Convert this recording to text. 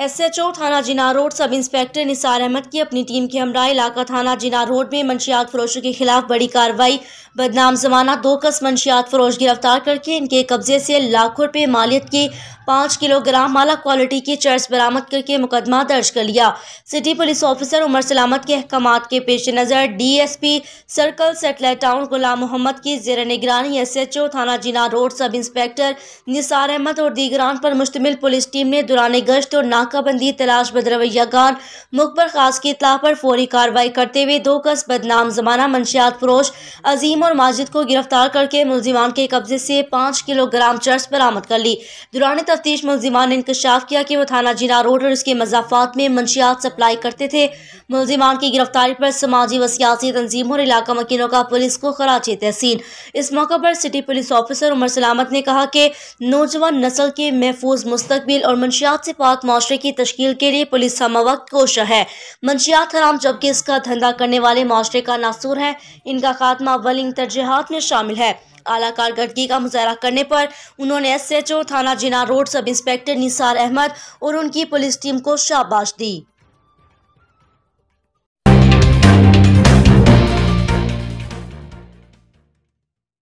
SHO थाना Jinnah road sub inspector Nisar Ahmed की अपनी टीम के हमरा इलाका थाना जिना रोड में मंशियात फरोशों के खिलाफ बड़ी कार्रवाई बदनाम जमाना दो कस मंशियात फरोश गिरफ्तार करके इनके कब्जे से लाखों रुपये मालियत के पाँच किलोग्राम माला क्वालिटी की चर्च बरामद करके मुकदमा दर्ज कर लिया सिटी पुलिस ऑफिसर उमर सलामत के अहकाम के पेश नज़र D circle satellite town Ghulam Mohammad की जेर निगरानी एस एच ओ थाना Jinnah road sub inspector Nisar Ahmed और दीगरान पर मुश्तमिल पुलिस टीम ने दुरान गश्त और नाकाबंदी तलाश बदरवैया गान मुखबर खास की इतला पर फौरी कार्रवाई करते हुए दो कस बदनाम जमाना मंशियात फरोश अजीम और माजिद को गिरफ्तार करके मुलजिमान के कब्जे से पाँच किलोग्राम चर्च बरामद कर ली दुरानी तफ्तीश मुलजिमान ने इंकशाफ किया कि वो थाना जिला रोड और इसके मजाफात में मंशियात सप्लाई करते थे मुलजिमान की गिरफ्तारी पर समाजी व सियासी तंजीमों और इलाका मकीनों का पुलिस को कराची तहसील इस मौके पर सिटी पुलिस ऑफिसर उमर सलामत ने कहा कि नौजवान नस्ल के महफूज मुस्तबिल और मंशियात से पाक माशरे की तश्ल के लिए पुलिस हमवक्त कोशा है मंशियात हराम जबकि इसका धंधा करने वाले माशरे का नासूर है इनका खात्मा वलिंग तरजीहत में शामिल है आला कारकर्दगी का मुजाहरा करने पर उन्होंने एस एच ओ थाना Jinnah road sub inspector Nisar Ahmed और उनकी पुलिस टीम को शाबाश दी